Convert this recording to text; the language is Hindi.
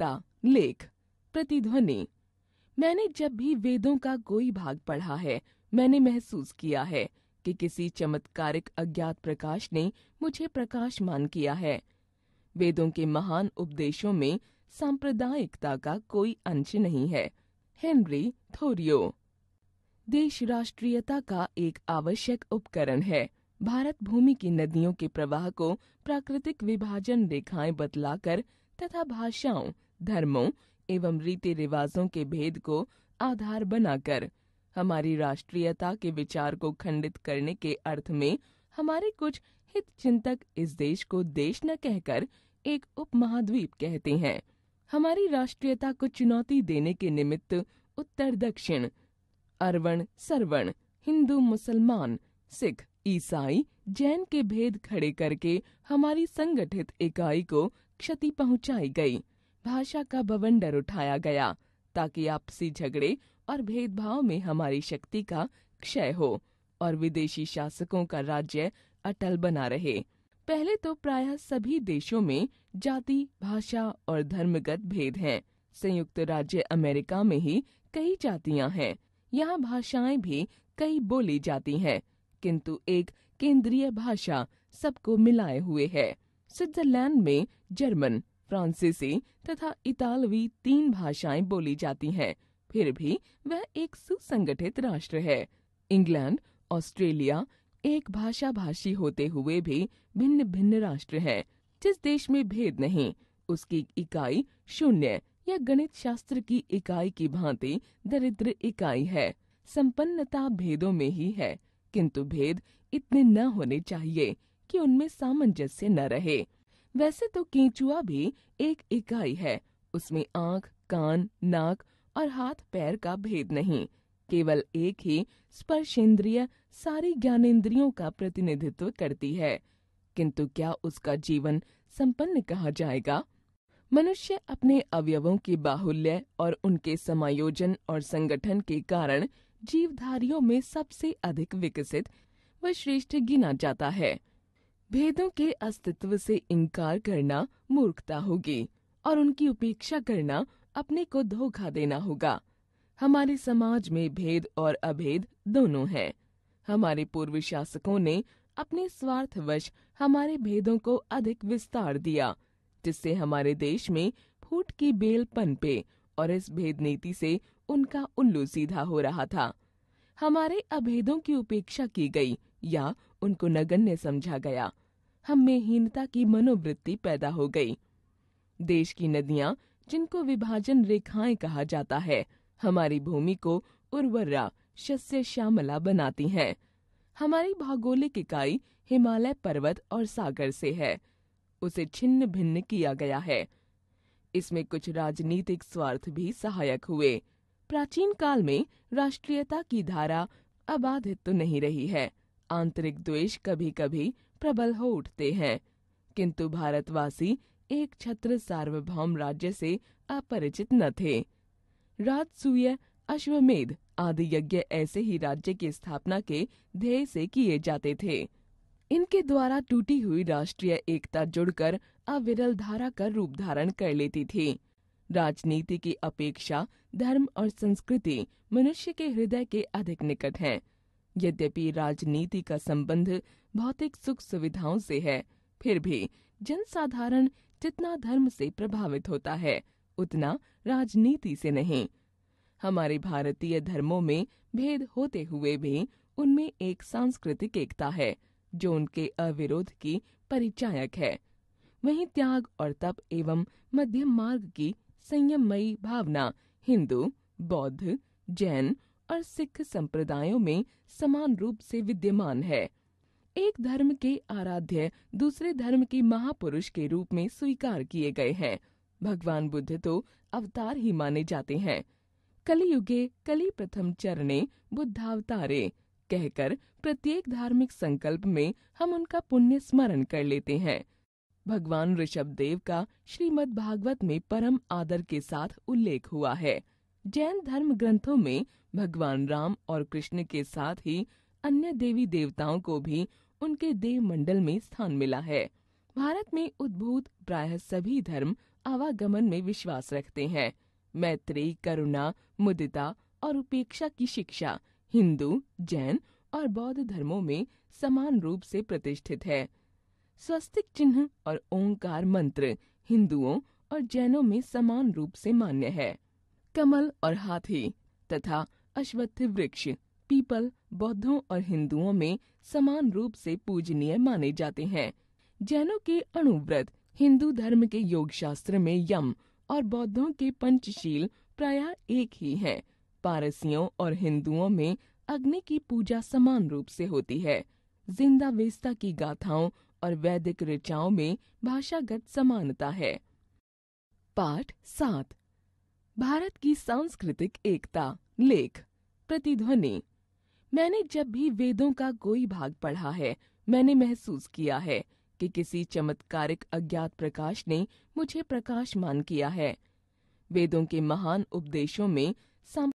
वक्ता लेख प्रतिध्वनि मैंने जब भी वेदों का कोई भाग पढ़ा है मैंने महसूस किया है कि किसी चमत्कारिक अज्ञात प्रकाश ने मुझे प्रकाशमान किया है वेदों के महान उपदेशों में सांप्रदायिकता का कोई अंश नहीं है हेनरी थोरियो देश राष्ट्रीयता का एक आवश्यक उपकरण है भारत भूमि की नदियों के प्रवाह को प्राकृतिक विभाजन रेखाएं बदलाकर तथा भाषाओं धर्मों एवं रीति रिवाजों के भेद को आधार बनाकर हमारी राष्ट्रीयता के विचार को खंडित करने के अर्थ में हमारे कुछ हित चिंतक इस देश को देश न कहकर एक उपमहाद्वीप कहते हैं हमारी राष्ट्रीयता को चुनौती देने के निमित्त उत्तर दक्षिण अरवण सरवण हिंदू मुसलमान सिख ईसाई जैन के भेद खड़े करके हमारी संगठित इकाई को क्षति पहुंचाई गई भाषा का बवंडर उठाया गया ताकि आपसी झगड़े और भेदभाव में हमारी शक्ति का क्षय हो और विदेशी शासकों का राज्य अटल बना रहे पहले तो प्रायः सभी देशों में जाति भाषा और धर्मगत भेद हैं। संयुक्त राज्य अमेरिका में ही कई जातियां हैं यहाँ भाषाएं भी कई बोली जाती हैं किंतु एक केंद्रीय भाषा सबको मिलाए हुए है स्विट्जरलैंड में जर्मन फ्रांसीसी तथा इतालवी तीन भाषाएं बोली जाती हैं फिर भी वह एक सुसंगठित राष्ट्र है इंग्लैंड ऑस्ट्रेलिया एक भाषा भाषी होते हुए भी भिन्न भिन्न राष्ट्र हैं जिस देश में भेद नहीं उसकी इकाई शून्य या गणित शास्त्र की इकाई की भांति दरिद्र इकाई है संपन्नता भेदों में ही है किंतु भेद इतने न होने चाहिए कि उनमें सामंजस्य न रहे वैसे तो केंचुआ भी एक इकाई है उसमें आंख कान नाक और हाथ पैर का भेद नहीं केवल एक ही स्पर्शेंद्रिय सारी ज्ञानेन्द्रियों का प्रतिनिधित्व करती है किंतु क्या उसका जीवन संपन्न कहा जाएगा मनुष्य अपने अवयवों के बाहुल्य और उनके समायोजन और संगठन के कारण जीवधारियों में सबसे अधिक विकसित व श्रेष्ठ गिना जाता है भेदों के अस्तित्व से इनकार करना मूर्खता होगी और उनकी उपेक्षा करना अपने को धोखा देना होगा हमारे समाज में भेद और अभेद दोनों हैं। हमारे पूर्व शासकों ने अपने स्वार्थवश हमारे भेदों को अधिक विस्तार दिया जिससे हमारे देश में फूट की बेल पनपे और इस भेद नीति से उनका उल्लू सीधा हो रहा था हमारे अभेदों की उपेक्षा की गई या उनको नगण्य समझा गया हम में हीनता की मनोवृत्ति पैदा हो गई देश की नदियाँ जिनको विभाजन रेखाएं कहा जाता है हमारी भूमि को उर्वरा शस्य श्यामला बनाती हैं हमारी भौगोलिक इकाई हिमालय पर्वत और सागर से है उसे छिन्न भिन्न किया गया है इसमें कुछ राजनीतिक स्वार्थ भी सहायक हुए प्राचीन काल में राष्ट्रीयता की धारा अबाधित तो नहीं रही है आंतरिक द्वेष कभी कभी प्रबल हो उठते हैं किंतु भारतवासी एक छत्र सार्वभौम राज्य से अपरिचित न थे राजसूय अश्वमेध आदि यज्ञ ऐसे ही राज्य की स्थापना के ध्येय से किए जाते थे इनके द्वारा टूटी हुई राष्ट्रीय एकता जुड़कर अविरल धारा का रूप धारण कर लेती थी राजनीति की अपेक्षा धर्म और संस्कृति मनुष्य के हृदय के अधिक निकट हैं। यद्यपि राजनीति का संबंध भौतिक सुख सुविधाओं से है फिर भी जनसाधारण जितना धर्म से प्रभावित होता है उतना राजनीति से नहीं हमारे भारतीय धर्मों में भेद होते हुए भी उनमें एक सांस्कृतिक एकता है जो उनके अविरोध की परिचायक है वहीं त्याग और तप एवं मध्यम मार्ग की संयमयी भावना हिंदू बौद्ध जैन और सिख संप्रदायों में समान रूप से विद्यमान है एक धर्म के आराध्य दूसरे धर्म के महापुरुष के रूप में स्वीकार किए गए हैं भगवान बुद्ध तो अवतार ही माने जाते हैं कलियुगे कली प्रथम चरणे बुद्धावतारे कहकर प्रत्येक धार्मिक संकल्प में हम उनका पुण्य स्मरण कर लेते हैं भगवान ऋषभ देव का श्रीमद भागवत में परम आदर के साथ उल्लेख हुआ है जैन धर्म ग्रंथों में भगवान राम और कृष्ण के साथ ही अन्य देवी देवताओं को भी उनके देव मंडल में स्थान मिला है भारत में उद्भूत प्राय सभी धर्म आवागमन में विश्वास रखते हैं मैत्री करुणा मुदिता और उपेक्षा की शिक्षा हिंदू जैन और बौद्ध धर्मों में समान रूप से प्रतिष्ठित है स्वस्तिक चिन्ह और ओंकार मंत्र हिंदुओं और जैनों में समान रूप से मान्य है कमल और हाथी तथा अश्वत्थ वृक्ष पीपल बौद्धों और हिंदुओं में समान रूप से पूजनीय माने जाते हैं जैनों के अणुव्रत हिंदू धर्म के योग शास्त्र में यम और बौद्धों के पंचशील प्राय एक ही हैं। पारसियों और हिंदुओं में अग्नि की पूजा समान रूप से होती है जिंदा वेस्ता की गाथाओं और वैदिक ऋचाओं में भाषागत समानता है पाठ सात भारत की सांस्कृतिक एकता लेख प्रतिध्वनि मैंने जब भी वेदों का कोई भाग पढ़ा है मैंने महसूस किया है कि किसी चमत्कारिक अज्ञात प्रकाश ने मुझे प्रकाशमान किया है वेदों के महान उपदेशों में